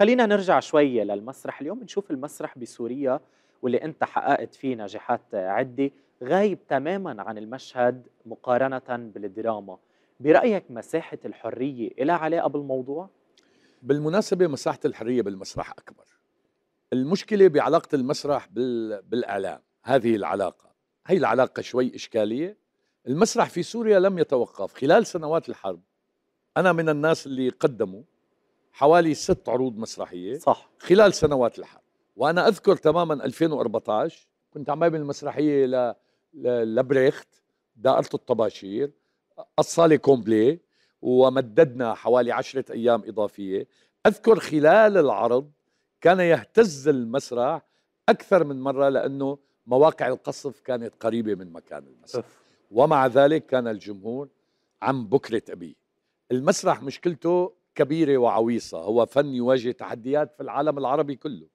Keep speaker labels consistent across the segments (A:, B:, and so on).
A: خلينا نرجع شوي للمسرح اليوم نشوف المسرح بسوريا واللي انت حققت فيه نجاحات عده غايب تماما عن المشهد مقارنه بالدراما برايك مساحه الحريه لها علاقه بالموضوع بالمناسبه مساحه الحريه بالمسرح اكبر المشكله بعلاقه المسرح بال... بالاعلام هذه العلاقه هي العلاقه شوي اشكاليه المسرح في سوريا لم يتوقف خلال سنوات الحرب انا من الناس اللي قدموا حوالي ست عروض مسرحيه صح خلال سنوات الحرب وانا اذكر تماما 2014 كنت عم بعمل مسرحيه ل لبريخت دائره الطباشير الصاله كومبلي ومددنا حوالي عشرة أيام إضافية أذكر خلال العرض كان يهتز المسرح أكثر من مرة لأنه مواقع القصف كانت قريبة من مكان المسرح أف. ومع ذلك كان الجمهور عم بكرة أبيه المسرح مشكلته كبيرة وعويصة هو فن يواجه تحديات في العالم العربي كله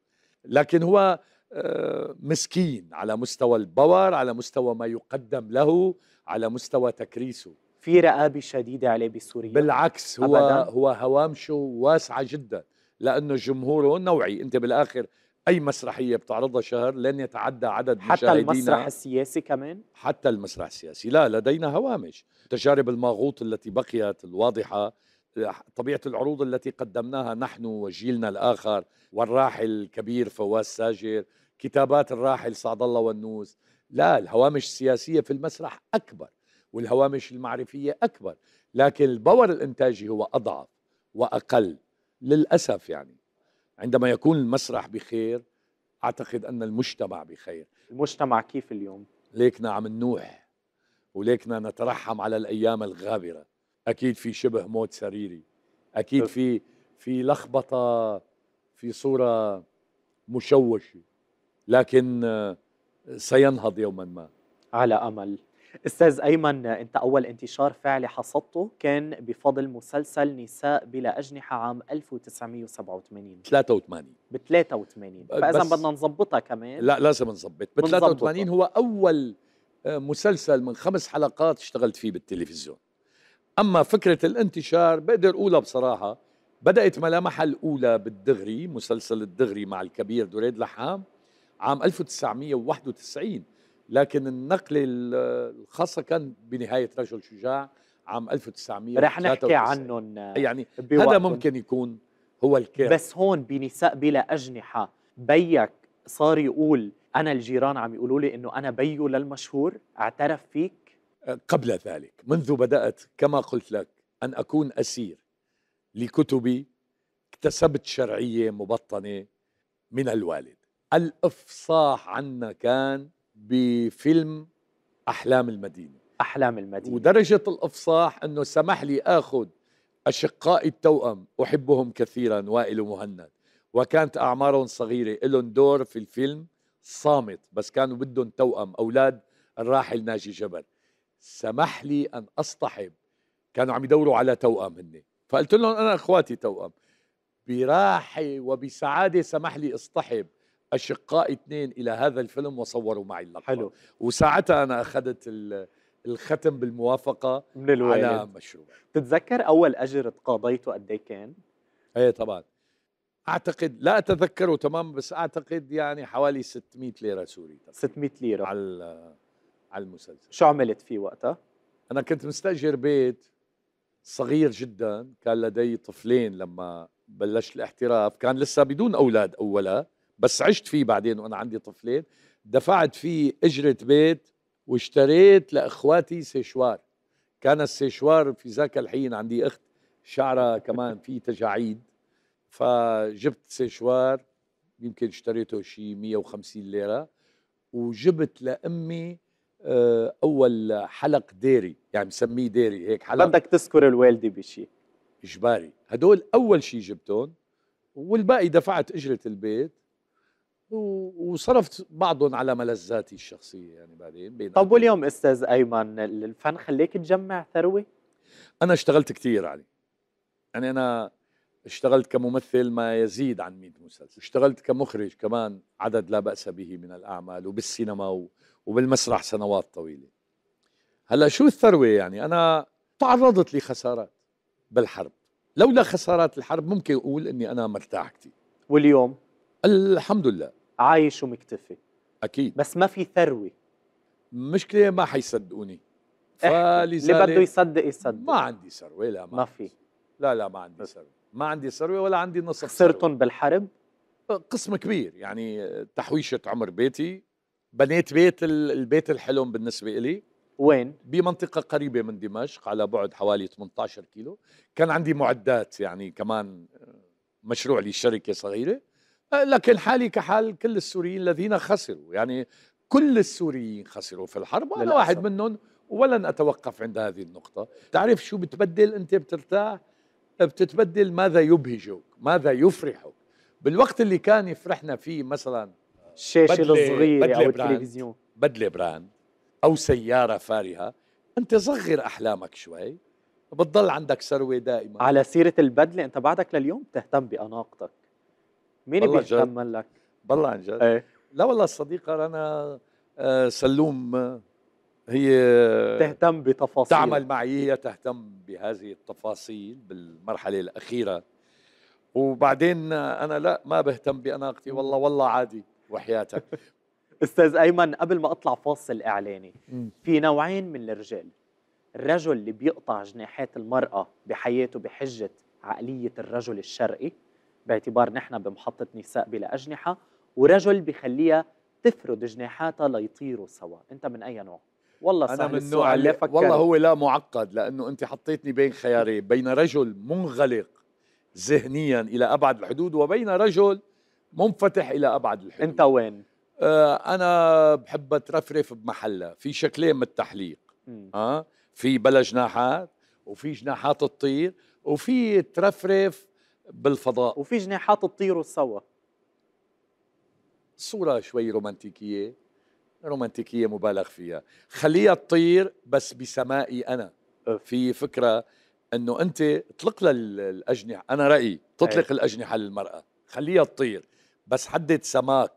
A: لكن هو آه، مسكين على مستوى الباور على مستوى ما يقدم له على مستوى تكريسه في رقابة شديدة عليه بسوريا بالعكس هو أبداً. هو هوامشه واسعة جدا لأنه جمهوره نوعي أنت بالآخر أي مسرحية بتعرضها شهر لن يتعدى عدد حتى المسرح السياسي كمان؟ حتى المسرح السياسي لا لدينا هوامش تجارب الماغوط التي بقيت الواضحة طبيعه العروض التي قدمناها نحن وجيلنا الاخر والراحل الكبير فواز ساجر كتابات الراحل سعد الله والنوس لا الهوامش السياسيه في المسرح اكبر والهوامش المعرفيه اكبر لكن البور الانتاجي هو اضعف واقل للاسف يعني عندما يكون المسرح بخير اعتقد ان المجتمع بخير المجتمع كيف اليوم ليكنا عم نوح وليكنا نترحم على الايام الغابره اكيد في شبه موت سريري اكيد أه. في في لخبطه في صوره مشوشه لكن سينهض يوما ما على امل استاذ ايمن انت اول انتشار فعلي حصدته كان بفضل مسلسل نساء بلا اجنحه عام 1987 83 ب 83 فاذا بدنا نظبطها كمان لا لازم نظبط ب 83 هو اول مسلسل من خمس حلقات اشتغلت فيه بالتلفزيون أما فكرة الانتشار بقدر أقولها بصراحة بدأت ملامحها الأولى بالدغري مسلسل الدغري مع الكبير دريد لحام عام 1991 لكن النقلة الخاصة كان بنهاية رجل شجاع عام 1900 رح نحكي عنهم آه، يعني بوقتهم. هذا ممكن يكون هو الكير بس هون بنساء بلا أجنحة بيك صار يقول أنا الجيران عم يقولوا لي إنه أنا بيو للمشهور اعترف فيك قبل ذلك منذ بدأت كما قلت لك أن أكون أسير لكتبي اكتسبت شرعية مبطنة من الوالد الإفصاح عنا كان بفيلم أحلام المدينة أحلام المدينة ودرجة الإفصاح أنه سمح لي أخذ أشقائي التوأم أحبهم كثيرا وائل ومهند وكانت أعمارهم صغيرة لهم دور في الفيلم صامت بس كانوا بدهم توأم أولاد الراحل ناجي جبل سمح لي أن أصطحب كانوا عم يدوروا على توأم هن فقلت لهم أنا أخواتي توأم براحة وبسعادة سمح لي أصطحب أشقاء اثنين إلى هذا الفيلم وصوروا معي اللقطة حلو وساعتها أنا أخذت الختم بالموافقة من الوالد. على مشروع تتذكر أول أجر تقاضيته قد إيه كان؟ ايه طبعا اعتقد لا اتذكره تمام بس اعتقد يعني حوالي 600 ليره سوري 600 ليره على على المسلسل شو عملت فيه وقتها؟ انا كنت مستاجر بيت صغير جدا كان لدي طفلين لما بلشت الاحتراف كان لسه بدون اولاد اولا بس عشت فيه بعدين وانا عندي طفلين دفعت فيه اجره بيت واشتريت لاخواتي سيشوار كان السيشوار في ذاك الحين عندي اخت شعرها كمان في تجاعيد فجبت سيشوار يمكن اشتريته شي 150 ليره وجبت لامي آه، اول حلق ديري يعني بسميه ديري هيك حلق بدك تذكر الوالده بشيء اجباري هدول اول شيء جبتهم والباقي دفعت اجره البيت وصرفت بعضهم على ملذاتي الشخصيه يعني بعدين بين طب واليوم استاذ ايمن الفن خليك تجمع ثروه انا اشتغلت كثير عليه يعني انا اشتغلت كممثل ما يزيد عن 100 مسلسل اشتغلت كمخرج كمان عدد لا بأس به من الأعمال وبالسينما وبالمسرح سنوات طويلة هلا شو الثروة يعني أنا تعرضت لخسارات بالحرب لولا خسارات الحرب ممكن أقول أني أنا مرتاح كثير واليوم الحمد لله عايش ومكتفي أكيد بس ما في ثروة مشكلة ما حيصدقوني فلذلك اللي بده يصدق يصدق ما عندي ثروة لا ما, ما في لا لا ما عندي ثروة ما عندي ثروه ولا عندي نصف خسرتهم بالحرب؟ قسم كبير يعني تحويشه عمر بيتي بنيت بيت البيت الحلم بالنسبه لي وين؟ بمنطقه قريبه من دمشق على بعد حوالي 18 كيلو كان عندي معدات يعني كمان آه، مشروع لي شركه صغيره آه، لكن حالي كحال كل السوريين الذين خسروا يعني كل السوريين خسروا في الحرب وانا واحد منهم ولن اتوقف عند هذه النقطه تعرف شو بتبدل انت بترتاح بتتبدل ماذا يبهجك ماذا يفرحك بالوقت اللي كان يفرحنا فيه مثلا الشاشه الصغيره او التلفزيون بدله براند او سياره فارهه انت صغر احلامك شوي بتضل عندك ثروه دائما على سيره البدله انت بعدك لليوم بتهتم باناقتك مين بيهتم لك بالله عن جد ايه. لا والله الصديقه رنا آه، سلوم هي تهتم بتفاصيل تعمل معي هي تهتم بهذه التفاصيل بالمرحله الاخيره وبعدين انا لا ما بهتم باناقتي والله والله عادي وحياتك استاذ ايمن قبل ما اطلع فاصل اعلاني في نوعين من الرجال الرجل اللي بيقطع جناحات المراه بحياته بحجه عقليه الرجل الشرقي باعتبار نحن بمحطه نساء بلا اجنحه ورجل بخليها تفرد جناحاتها ليطيروا سوا انت من اي نوع والله انا من نوع اللي فكر والله هو لا معقد لانه انت حطيتني بين خيارين بين رجل منغلق ذهنيا الى ابعد الحدود وبين رجل منفتح الى ابعد الحدود انت وين آه انا بحب اترفرف بمحله في شكلين من التحليق آه في بلا جناحات وفي جناحات تطير وفي ترفرف بالفضاء وفي جناحات تطير سوا صوره شوي رومانتيكيه رومانتيكية مبالغ فيها خليها تطير بس بسمائي أنا أه. في فكرة أنه أنت اطلق للأجنحة الأجنحة أنا رأيي تطلق أيوه. الأجنحة للمرأة خليها تطير بس حدد سماك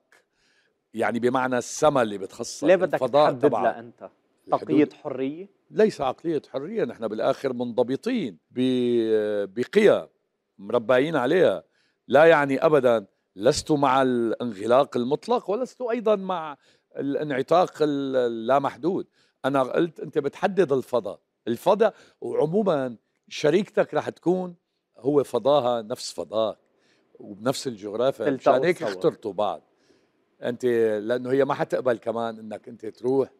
A: يعني بمعنى السما اللي بتخصها ليه بدك تحدد لها أنت عقلية حرية؟ ليس عقلية حرية نحن بالآخر منضبطين بقيم مربعين عليها لا يعني أبداً لست مع الانغلاق المطلق ولست ايضا مع الانعطاق اللامحدود انا قلت انت بتحدد الفضاء الفضاء وعموما شريكتك رح تكون هو فضاها نفس فضاك وبنفس الجغرافيا مشان هيك اخترتوا بعض انت لانه هي ما حتقبل كمان انك انت تروح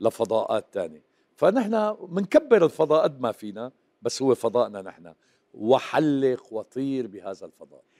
A: لفضاءات تانية فنحن بنكبر الفضاء قد ما فينا بس هو فضائنا نحن وحلق وطير بهذا الفضاء